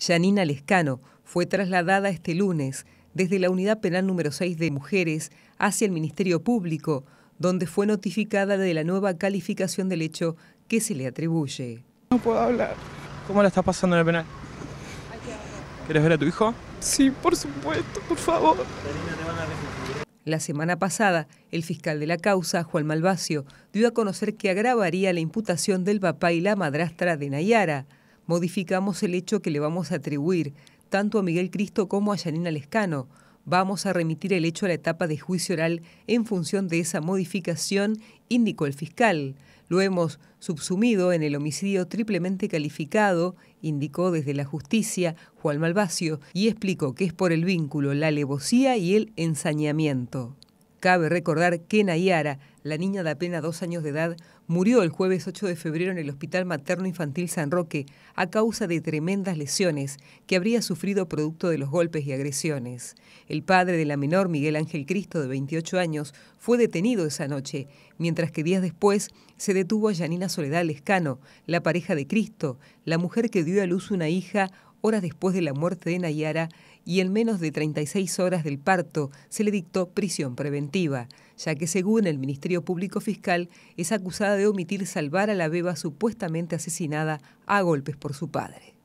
Janina Lescano fue trasladada este lunes desde la Unidad Penal número 6 de Mujeres hacia el Ministerio Público, donde fue notificada de la nueva calificación del hecho que se le atribuye. No puedo hablar. ¿Cómo la está pasando en la penal? ¿Quieres ver a tu hijo? Sí, por supuesto, por favor. La semana pasada, el fiscal de la causa, Juan Malvacio, dio a conocer que agravaría la imputación del papá y la madrastra de Nayara modificamos el hecho que le vamos a atribuir tanto a Miguel Cristo como a Yanina Lescano. Vamos a remitir el hecho a la etapa de juicio oral en función de esa modificación, indicó el fiscal. Lo hemos subsumido en el homicidio triplemente calificado, indicó desde la justicia Juan Malvacio, y explicó que es por el vínculo, la alevosía y el ensañamiento. Cabe recordar que Nayara, la niña de apenas dos años de edad, murió el jueves 8 de febrero en el Hospital Materno Infantil San Roque a causa de tremendas lesiones que habría sufrido producto de los golpes y agresiones. El padre de la menor, Miguel Ángel Cristo, de 28 años, fue detenido esa noche, mientras que días después se detuvo a Janina Soledad Lescano, la pareja de Cristo, la mujer que dio a luz una hija horas después de la muerte de Nayara y en menos de 36 horas del parto se le dictó prisión preventiva, ya que según el Ministerio Público Fiscal es acusada de omitir salvar a la beba supuestamente asesinada a golpes por su padre.